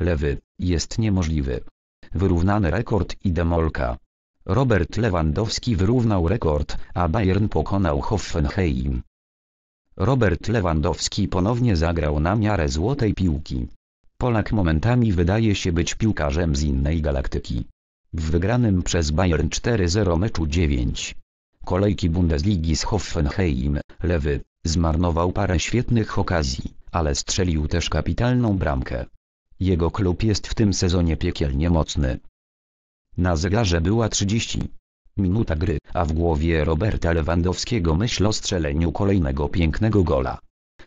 lewy, jest niemożliwy. Wyrównany rekord i demolka. Robert Lewandowski wyrównał rekord, a Bayern pokonał Hoffenheim. Robert Lewandowski ponownie zagrał na miarę złotej piłki. Polak momentami wydaje się być piłkarzem z innej galaktyki. W wygranym przez Bayern 4-0 meczu 9 kolejki Bundesligi z Hoffenheim, lewy, zmarnował parę świetnych okazji, ale strzelił też kapitalną bramkę. Jego klub jest w tym sezonie piekielnie mocny. Na zegarze była 30 minuta gry, a w głowie Roberta Lewandowskiego myśl o strzeleniu kolejnego pięknego gola.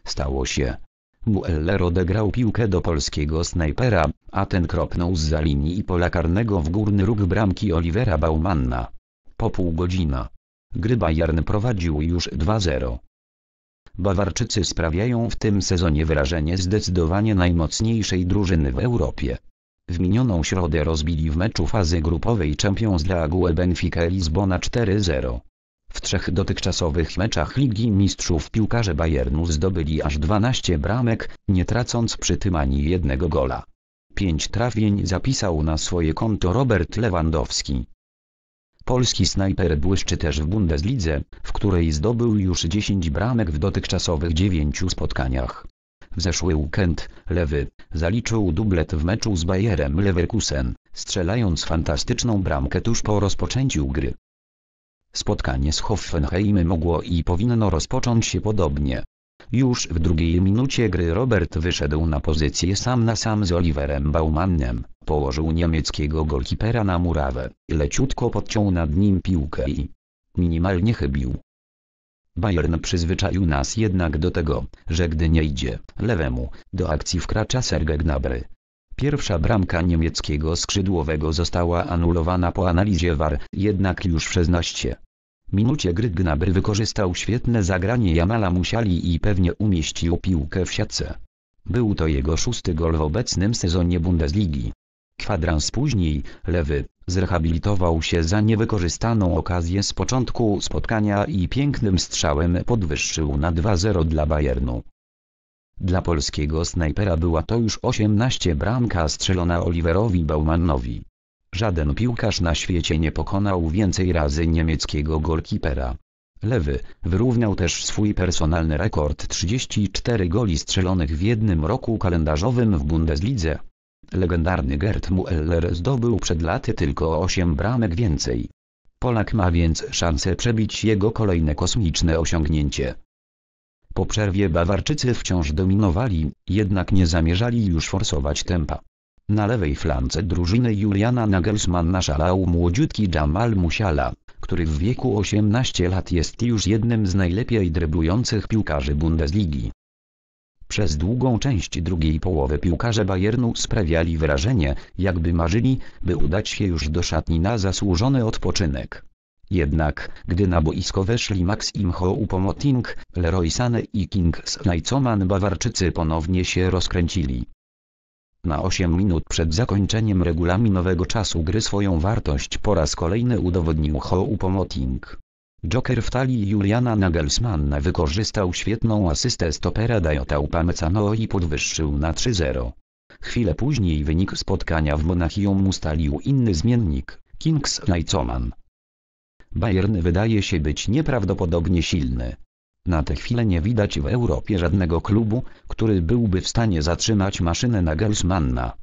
Stało się. Mueller odegrał piłkę do polskiego snajpera, a ten kropnął z za linii i pola karnego w górny róg bramki Olivera Baumanna. Po pół godzina. Gry Jarn prowadził już 2-0. Bawarczycy sprawiają w tym sezonie wyrażenie zdecydowanie najmocniejszej drużyny w Europie. W minioną środę rozbili w meczu fazy grupowej Champions League Benfica Lizbona 4-0. W trzech dotychczasowych meczach Ligi Mistrzów piłkarze Bayernu zdobyli aż 12 bramek, nie tracąc przy tym ani jednego gola. Pięć trafień zapisał na swoje konto Robert Lewandowski. Polski snajper błyszczy też w Bundeslidze, w której zdobył już 10 bramek w dotychczasowych 9 spotkaniach. W zeszły weekend, Lewy, zaliczył dublet w meczu z Bayerem Leverkusen, strzelając fantastyczną bramkę tuż po rozpoczęciu gry. Spotkanie z Hoffenheimem mogło i powinno rozpocząć się podobnie. Już w drugiej minucie gry Robert wyszedł na pozycję sam na sam z Oliverem Baumannem, położył niemieckiego golkipera na murawę, leciutko podciął nad nim piłkę i minimalnie chybił. Bayern przyzwyczaił nas jednak do tego, że gdy nie idzie lewemu, do akcji wkracza Serge Gnabry. Pierwsza bramka niemieckiego skrzydłowego została anulowana po analizie VAR, jednak już w 16 minucie gry Gnabry wykorzystał świetne zagranie Jamala Musiali i pewnie umieścił piłkę w siatce. Był to jego szósty gol w obecnym sezonie Bundesligi kwadrans później, lewy, zrehabilitował się za niewykorzystaną okazję z początku spotkania i pięknym strzałem podwyższył na 2-0 dla Bayernu. Dla polskiego snajpera była to już 18 bramka strzelona Oliverowi Baumannowi. Żaden piłkarz na świecie nie pokonał więcej razy niemieckiego golkipera. Lewy wyrównał też swój personalny rekord 34 goli strzelonych w jednym roku kalendarzowym w Bundeslidze. Legendarny Gerd Mueller zdobył przed laty tylko 8 bramek więcej. Polak ma więc szansę przebić jego kolejne kosmiczne osiągnięcie. Po przerwie Bawarczycy wciąż dominowali, jednak nie zamierzali już forsować tempa. Na lewej flance drużyny Juliana Nagelsmanna szalał młodziutki Jamal Musiala, który w wieku 18 lat jest już jednym z najlepiej dryblujących piłkarzy Bundesligi. Przez długą część drugiej połowy piłkarze Bayernu sprawiali wrażenie, jakby marzyli, by udać się już do szatni na zasłużony odpoczynek. Jednak, gdy na boisko weszli Maxim choupo Upomoting, Leroy Sané i Kings Najcoman Bawarczycy ponownie się rozkręcili. Na 8 minut przed zakończeniem regulaminowego czasu gry swoją wartość po raz kolejny udowodnił Ho Upomoting. Joker w talii Juliana Nagelsmanna wykorzystał świetną asystę stopera Dajota Upamecano i podwyższył na 3-0. Chwilę później wynik spotkania w Monachium ustalił inny zmiennik, Kings Coman. Bayern wydaje się być nieprawdopodobnie silny. Na tę chwilę nie widać w Europie żadnego klubu, który byłby w stanie zatrzymać maszynę Nagelsmanna.